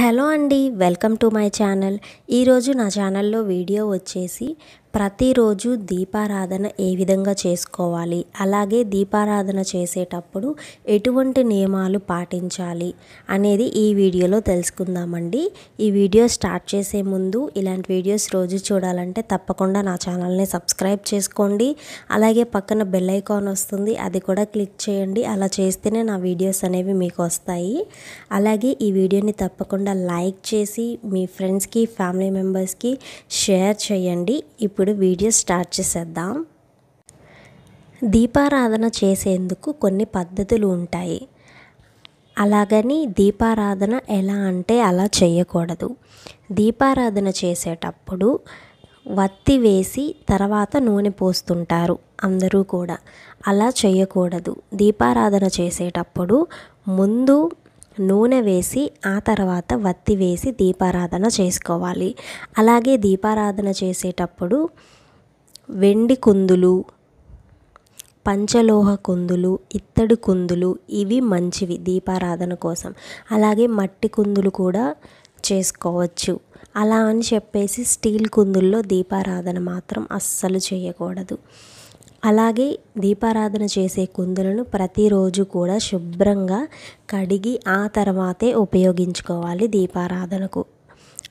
hello అండి welcome to my channel ఈరోజు నా ఛానల్లో వీడియో వచ్చేసి ప్రతిరోజు దీపారాధన ఏ విధంగా చేసుకోవాలి అలాగే దీపారాధన చేసేటప్పుడు ఎటువంటి నియమాలు పాటించాలి అనేది ఈ వీడియోలో తెలుసుకుందామండి ఈ వీడియో స్టార్ట్ చేసే ముందు ఇలాంటి వీడియోస్ రోజు చూడాలంటే తప్పకుండా నా ఛానల్ని సబ్స్క్రైబ్ చేసుకోండి అలాగే పక్కన బెల్ ఐకాన్ వస్తుంది అది కూడా క్లిక్ చేయండి అలా చేస్తేనే నా వీడియోస్ అనేవి మీకు వస్తాయి అలాగే ఈ వీడియోని తప్పకుండా లైక్ చేసి మీ ఫ్రెండ్స్కి ఫ్యామిలీ మెంబర్స్కి షేర్ చేయండి ఇప్పుడు ఇప్పుడు వీడియో స్టార్ట్ చేసేద్దాం దీపారాధన చేసేందుకు కొన్ని పద్ధతులు ఉంటాయి అలాగని దీపారాధన ఎలా అంటే అలా చేయకూడదు దీపారాధన చేసేటప్పుడు వత్తి వేసి తర్వాత నూనె పోస్తుంటారు అందరూ కూడా అలా చేయకూడదు దీపారాధన చేసేటప్పుడు ముందు నూనె వేసి ఆ తర్వాత వత్తి వేసి దీపారాధన చేసుకోవాలి అలాగే దీపారాధన చేసేటప్పుడు వెండి కుందులు పంచలోహ కుందులు ఇత్తడి కుందులు ఇవి మంచివి దీపారాధన కోసం అలాగే మట్టి కుందులు కూడా చేసుకోవచ్చు అలా అని చెప్పేసి స్టీల్ కుందుల్లో దీపారాధన మాత్రం అస్సలు చేయకూడదు అలాగే దీపారాధన చేసే కుందులను ప్రతిరోజు కూడా శుభ్రంగా కడిగి ఆ తర్వాతే ఉపయోగించుకోవాలి దీపారాధనకు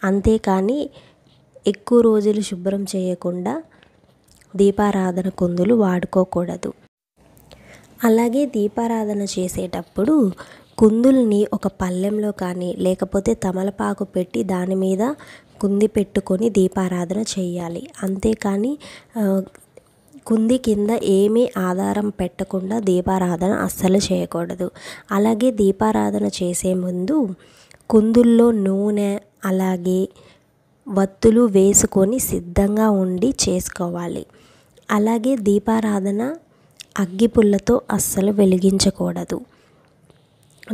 అంతేకాని ఎక్కువ రోజులు శుభ్రం చేయకుండా దీపారాధన కుందులు వాడుకోకూడదు అలాగే దీపారాధన చేసేటప్పుడు కుందుల్ని ఒక పళ్ళెంలో కానీ లేకపోతే తమలపాకు పెట్టి దాని మీద కుంది పెట్టుకొని దీపారాధన చేయాలి అంతేకాని కుంది కింద ఏమీ ఆధారం పెట్టకుండా దీపారాధన అస్సలు చేయకూడదు అలాగే దీపారాధన చేసే ముందు కుందుల్లో నూనె అలాగే వత్తులు వేసుకొని సిద్ధంగా ఉండి చేసుకోవాలి అలాగే దీపారాధన అగ్గిపుల్లతో అస్సలు వెలిగించకూడదు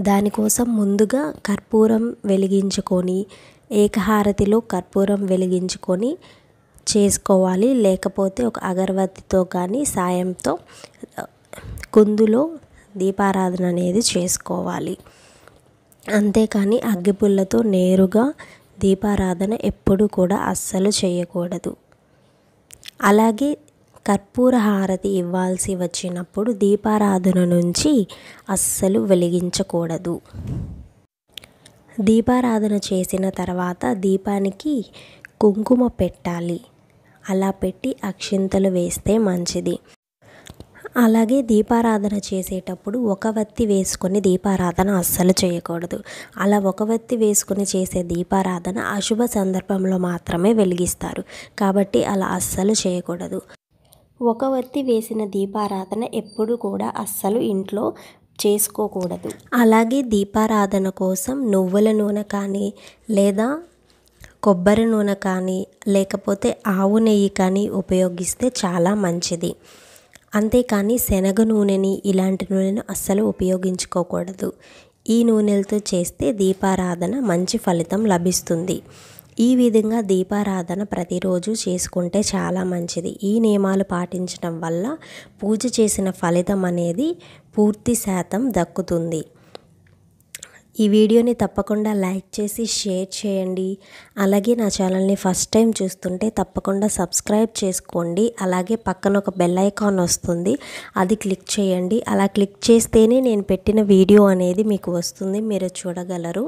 దానికోసం ముందుగా కర్పూరం వెలిగించుకొని ఏకహారతిలో కర్పూరం వెలిగించుకొని చేసుకోవాలి లేకపోతే ఒక అగరవత్తితో కానీ సాయంతో కుందులో దీపారాధన అనేది చేసుకోవాలి అంతేకాని అగ్గిపుల్లతో నేరుగా దీపారాధన ఎప్పుడు కూడా అస్సలు చేయకూడదు అలాగే కర్పూర హారతి ఇవ్వాల్సి వచ్చినప్పుడు దీపారాధన నుంచి అస్సలు వెలిగించకూడదు దీపారాధన చేసిన తర్వాత దీపానికి కుంకుమ పెట్టాలి అలా పెట్టి అక్షింతలు వేస్తే మంచిది అలాగే దీపారాధన చేసేటప్పుడు ఒక వత్తి వేసుకొని దీపారాధన అస్సలు చేయకూడదు అలా ఒక వత్తి వేసుకొని చేసే దీపారాధన అశుభ సందర్భంలో మాత్రమే వెలిగిస్తారు కాబట్టి అలా అస్సలు చేయకూడదు ఒక వత్తి వేసిన దీపారాధన ఎప్పుడు కూడా అస్సలు ఇంట్లో చేసుకోకూడదు అలాగే దీపారాధన కోసం నువ్వుల నూనె కానీ లేదా కొబ్బరి నూనె కానీ లేకపోతే ఆవు నెయ్యి కానీ ఉపయోగిస్తే చాలా మంచిది అంతేకాని శనగ నూనెని ఇలాంటి నూనెను అస్సలు ఉపయోగించుకోకూడదు ఈ నూనెలతో చేస్తే దీపారాధన మంచి ఫలితం లభిస్తుంది ఈ విధంగా దీపారాధన ప్రతిరోజు చేసుకుంటే చాలా మంచిది ఈ నియమాలు పాటించడం వల్ల పూజ చేసిన ఫలితం అనేది పూర్తి శాతం దక్కుతుంది ఈ వీడియోని తప్పకుండా లైక్ చేసి షేర్ చేయండి అలాగే నా ఛానల్ని ఫస్ట్ టైం చూస్తుంటే తప్పకుండా సబ్స్క్రైబ్ చేసుకోండి అలాగే పక్కన ఒక బెల్ ఐకాన్ వస్తుంది అది క్లిక్ చేయండి అలా క్లిక్ చేస్తేనే నేను పెట్టిన వీడియో అనేది మీకు వస్తుంది మీరు చూడగలరు